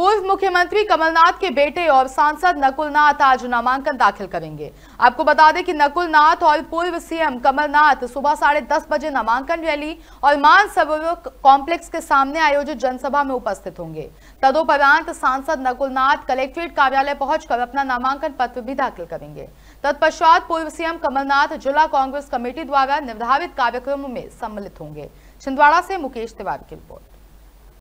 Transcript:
पूर्व मुख्यमंत्री कमलनाथ के बेटे और सांसद नकुलनाथ आज नामांकन दाखिल करेंगे आपको बता दें कि नकुलनाथ और पूर्व सीएम कमलनाथ सुबह साढ़े दस बजे नामांकन रैली और मान सरोवर कॉम्प्लेक्स के सामने आयोजित जनसभा में उपस्थित होंगे तदोपरांत सांसद नकुलनाथ कलेक्ट्रेट कार्यालय पहुंचकर अपना नामांकन पत्र भी दाखिल करेंगे तत्पश्चात पूर्व सीएम कमलनाथ जिला कांग्रेस कमेटी द्वारा निर्धारित कार्यक्रमों में सम्मिलित होंगे छिंदवाड़ा से मुकेश तिवारी की रिपोर्ट